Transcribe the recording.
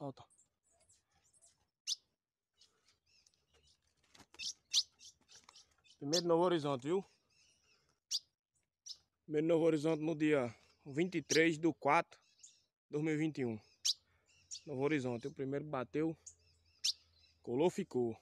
Volta. Primeiro Novo Horizonte, viu? Primeiro Novo Horizonte no dia 23 do 4 de 2021. Novo Horizonte, o primeiro bateu, colou, ficou.